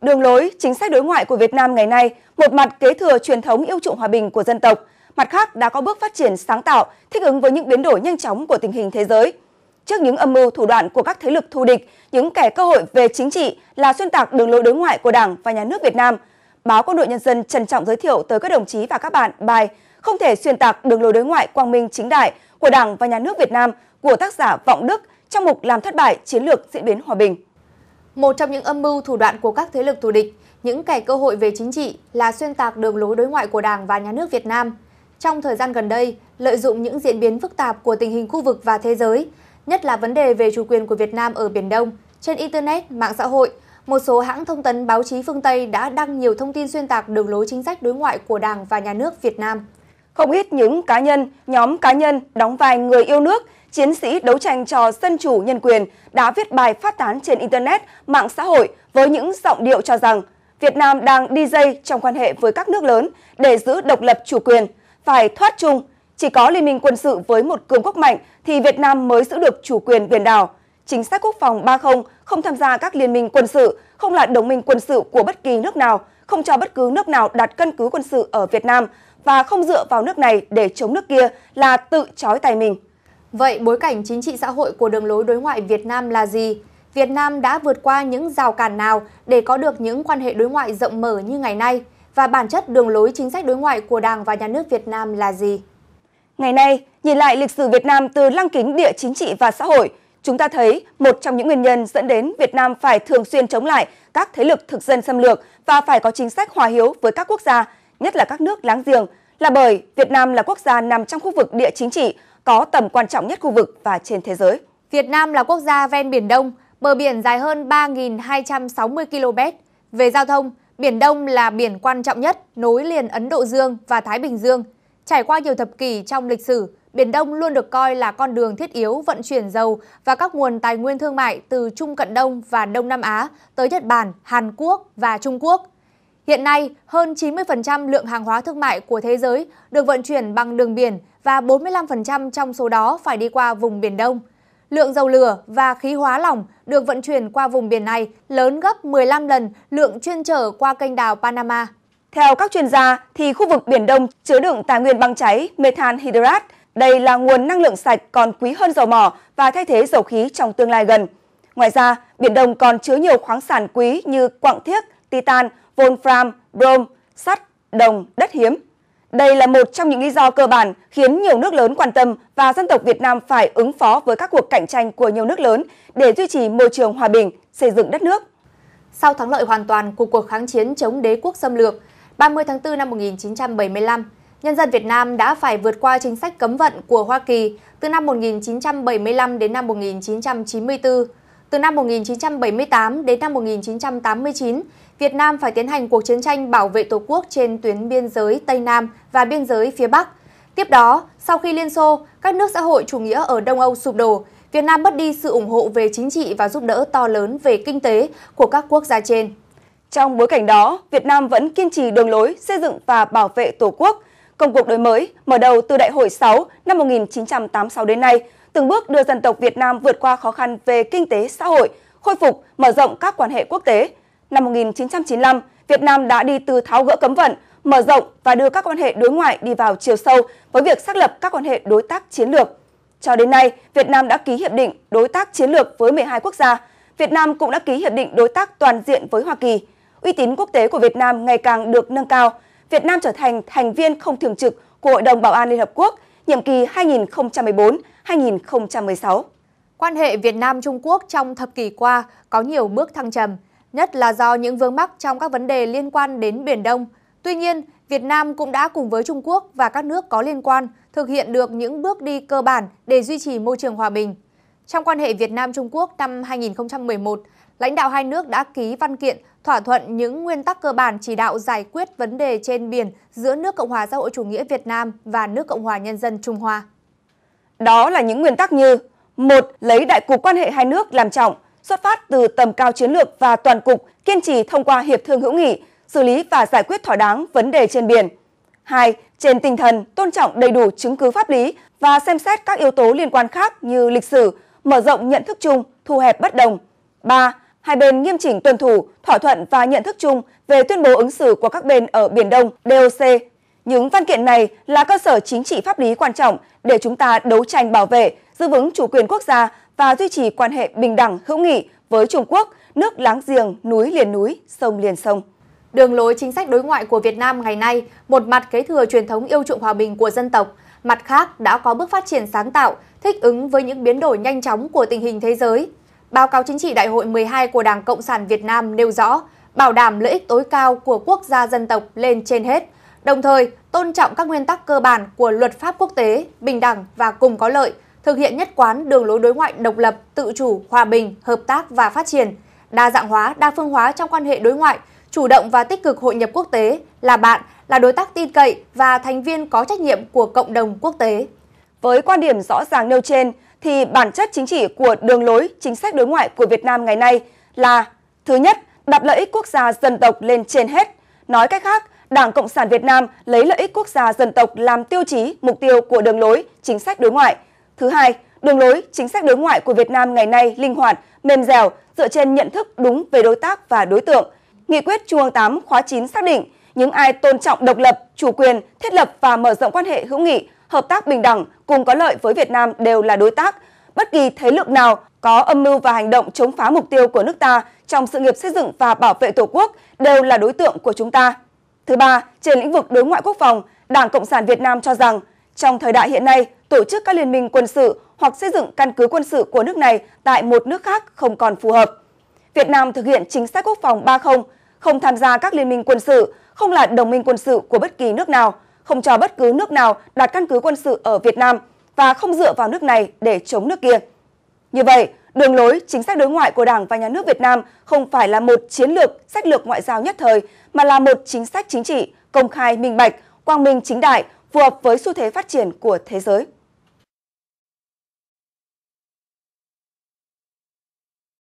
Đường lối, chính sách đối ngoại của Việt Nam ngày nay một mặt kế thừa truyền thống yêu trụng hòa bình của dân tộc, mặt khác đã có bước phát triển sáng tạo, thích ứng với những biến đổi nhanh chóng của tình hình thế giới. Trước những âm mưu thủ đoạn của các thế lực thù địch, những kẻ cơ hội về chính trị là xuyên tạc đường lối đối ngoại của Đảng và Nhà nước Việt Nam, báo Quân đội Nhân dân trân trọng giới thiệu tới các đồng chí và các bạn bài Không thể xuyên tạc đường lối đối ngoại quang minh chính đại của Đảng và Nhà nước Việt Nam của tác giả Vọng Đức trong mục làm thất bại chiến lược diễn biến hòa bình. Một trong những âm mưu thủ đoạn của các thế lực thù địch, những kẻ cơ hội về chính trị là xuyên tạc đường lối đối ngoại của Đảng và Nhà nước Việt Nam. Trong thời gian gần đây, lợi dụng những diễn biến phức tạp của tình hình khu vực và thế giới, nhất là vấn đề về chủ quyền của Việt Nam ở Biển Đông, trên Internet, mạng xã hội, một số hãng thông tấn báo chí phương Tây đã đăng nhiều thông tin xuyên tạc đường lối chính sách đối ngoại của Đảng và Nhà nước Việt Nam. Không ít những cá nhân, nhóm cá nhân đóng vai người yêu nước – chiến sĩ đấu tranh cho dân chủ nhân quyền đã viết bài phát tán trên Internet, mạng xã hội với những giọng điệu cho rằng Việt Nam đang đi dây trong quan hệ với các nước lớn để giữ độc lập chủ quyền, phải thoát chung. Chỉ có liên minh quân sự với một cường quốc mạnh thì Việt Nam mới giữ được chủ quyền biển đảo. Chính sách quốc phòng 30 không tham gia các liên minh quân sự, không là đồng minh quân sự của bất kỳ nước nào, không cho bất cứ nước nào đặt căn cứ quân sự ở Việt Nam và không dựa vào nước này để chống nước kia là tự trói tay mình. Vậy bối cảnh chính trị xã hội của đường lối đối ngoại Việt Nam là gì? Việt Nam đã vượt qua những rào cản nào để có được những quan hệ đối ngoại rộng mở như ngày nay? Và bản chất đường lối chính sách đối ngoại của Đảng và Nhà nước Việt Nam là gì? Ngày nay, nhìn lại lịch sử Việt Nam từ lăng kính địa chính trị và xã hội, chúng ta thấy một trong những nguyên nhân dẫn đến Việt Nam phải thường xuyên chống lại các thế lực thực dân xâm lược và phải có chính sách hòa hiếu với các quốc gia, nhất là các nước láng giềng, là bởi Việt Nam là quốc gia nằm trong khu vực địa chính trị có tầm quan trọng nhất khu vực và trên thế giới. Việt Nam là quốc gia ven Biển Đông, bờ biển dài hơn 3.260 km. Về giao thông, Biển Đông là biển quan trọng nhất nối liền Ấn Độ Dương và Thái Bình Dương. Trải qua nhiều thập kỷ trong lịch sử, Biển Đông luôn được coi là con đường thiết yếu vận chuyển dầu và các nguồn tài nguyên thương mại từ Trung Cận Đông và Đông Nam Á tới Nhật Bản, Hàn Quốc và Trung Quốc. Hiện nay, hơn 90% lượng hàng hóa thương mại của thế giới được vận chuyển bằng đường biển và 45% trong số đó phải đi qua vùng Biển Đông. Lượng dầu lửa và khí hóa lỏng được vận chuyển qua vùng biển này lớn gấp 15 lần lượng chuyên trở qua kênh đào Panama. Theo các chuyên gia, thì khu vực Biển Đông chứa đựng tài nguyên băng cháy, methane hydrat. Đây là nguồn năng lượng sạch còn quý hơn dầu mỏ và thay thế dầu khí trong tương lai gần. Ngoài ra, Biển Đông còn chứa nhiều khoáng sản quý như quặng thiếc, titan, Wolfram, brom, sắt, đồng, đất hiếm. Đây là một trong những lý do cơ bản khiến nhiều nước lớn quan tâm và dân tộc Việt Nam phải ứng phó với các cuộc cạnh tranh của nhiều nước lớn để duy trì môi trường hòa bình, xây dựng đất nước. Sau thắng lợi hoàn toàn của cuộc kháng chiến chống đế quốc xâm lược 30 tháng 4 năm 1975, nhân dân Việt Nam đã phải vượt qua chính sách cấm vận của Hoa Kỳ từ năm 1975 đến năm 1994 từ năm 1978 đến năm 1989, Việt Nam phải tiến hành cuộc chiến tranh bảo vệ Tổ quốc trên tuyến biên giới Tây Nam và biên giới phía Bắc. Tiếp đó, sau khi Liên Xô, các nước xã hội chủ nghĩa ở Đông Âu sụp đổ, Việt Nam mất đi sự ủng hộ về chính trị và giúp đỡ to lớn về kinh tế của các quốc gia trên. Trong bối cảnh đó, Việt Nam vẫn kiên trì đường lối xây dựng và bảo vệ Tổ quốc. Công cuộc đổi mới mở đầu từ Đại hội 6 năm 1986 đến nay – từng bước đưa dân tộc Việt Nam vượt qua khó khăn về kinh tế xã hội, khôi phục, mở rộng các quan hệ quốc tế. Năm 1995, Việt Nam đã đi từ tháo gỡ cấm vận, mở rộng và đưa các quan hệ đối ngoại đi vào chiều sâu với việc xác lập các quan hệ đối tác chiến lược. Cho đến nay, Việt Nam đã ký hiệp định đối tác chiến lược với 12 quốc gia. Việt Nam cũng đã ký hiệp định đối tác toàn diện với Hoa Kỳ. Uy tín quốc tế của Việt Nam ngày càng được nâng cao. Việt Nam trở thành thành viên không thường trực của Hội đồng Bảo an Liên Hợp Quốc – nhiệm kỳ 2014-2016. Quan hệ Việt Nam-Trung Quốc trong thập kỷ qua có nhiều bước thăng trầm, nhất là do những vướng mắc trong các vấn đề liên quan đến Biển Đông. Tuy nhiên, Việt Nam cũng đã cùng với Trung Quốc và các nước có liên quan thực hiện được những bước đi cơ bản để duy trì môi trường hòa bình. Trong quan hệ Việt Nam-Trung Quốc năm 2011, lãnh đạo hai nước đã ký văn kiện thỏa thuận những nguyên tắc cơ bản chỉ đạo giải quyết vấn đề trên biển giữa nước Cộng hòa xã hội chủ nghĩa Việt Nam và nước Cộng hòa Nhân dân Trung Hoa. Đó là những nguyên tắc như một Lấy đại cục quan hệ hai nước làm trọng, xuất phát từ tầm cao chiến lược và toàn cục, kiên trì thông qua hiệp thương hữu nghị, xử lý và giải quyết thỏa đáng vấn đề trên biển. 2. Trên tinh thần tôn trọng đầy đủ chứng cứ pháp lý và xem xét các yếu tố liên quan khác như lịch sử, mở rộng nhận thức chung, thu hẹp bất đồng. 3. Hai bên nghiêm chỉnh tuân thủ, thỏa thuận và nhận thức chung về tuyên bố ứng xử của các bên ở Biển Đông DOC. Những văn kiện này là cơ sở chính trị pháp lý quan trọng để chúng ta đấu tranh bảo vệ, giữ vững chủ quyền quốc gia và duy trì quan hệ bình đẳng hữu nghị với Trung Quốc, nước láng giềng, núi liền núi, sông liền sông. Đường lối chính sách đối ngoại của Việt Nam ngày nay, một mặt kế thừa truyền thống yêu chuộng hòa bình của dân tộc, mặt khác đã có bước phát triển sáng tạo, thích ứng với những biến đổi nhanh chóng của tình hình thế giới. Báo cáo chính trị Đại hội 12 của Đảng Cộng sản Việt Nam nêu rõ, bảo đảm lợi ích tối cao của quốc gia dân tộc lên trên hết, đồng thời tôn trọng các nguyên tắc cơ bản của luật pháp quốc tế, bình đẳng và cùng có lợi, thực hiện nhất quán đường lối đối ngoại độc lập, tự chủ, hòa bình, hợp tác và phát triển, đa dạng hóa, đa phương hóa trong quan hệ đối ngoại, chủ động và tích cực hội nhập quốc tế, là bạn, là đối tác tin cậy và thành viên có trách nhiệm của cộng đồng quốc tế. Với quan điểm rõ ràng nêu trên, thì bản chất chính trị của đường lối chính sách đối ngoại của Việt Nam ngày nay là thứ nhất, đặt lợi ích quốc gia dân tộc lên trên hết. Nói cách khác, Đảng Cộng sản Việt Nam lấy lợi ích quốc gia dân tộc làm tiêu chí, mục tiêu của đường lối chính sách đối ngoại. Thứ hai, đường lối chính sách đối ngoại của Việt Nam ngày nay linh hoạt, mềm dẻo, dựa trên nhận thức đúng về đối tác và đối tượng. Nghị quyết Trung ương 8 khóa 9 xác định những ai tôn trọng độc lập, chủ quyền, thiết lập và mở rộng quan hệ hữu nghị hợp tác bình đẳng cùng có lợi với Việt Nam đều là đối tác. Bất kỳ thế lực nào có âm mưu và hành động chống phá mục tiêu của nước ta trong sự nghiệp xây dựng và bảo vệ Tổ quốc đều là đối tượng của chúng ta. Thứ ba, trên lĩnh vực đối ngoại quốc phòng, Đảng Cộng sản Việt Nam cho rằng trong thời đại hiện nay, tổ chức các liên minh quân sự hoặc xây dựng căn cứ quân sự của nước này tại một nước khác không còn phù hợp. Việt Nam thực hiện chính sách quốc phòng 30, không tham gia các liên minh quân sự, không là đồng minh quân sự của bất kỳ nước nào, không cho bất cứ nước nào đặt căn cứ quân sự ở Việt Nam và không dựa vào nước này để chống nước kia. Như vậy, đường lối chính sách đối ngoại của Đảng và Nhà nước Việt Nam không phải là một chiến lược, sách lược ngoại giao nhất thời, mà là một chính sách chính trị, công khai, minh bạch, quang minh chính đại, phù hợp với xu thế phát triển của thế giới.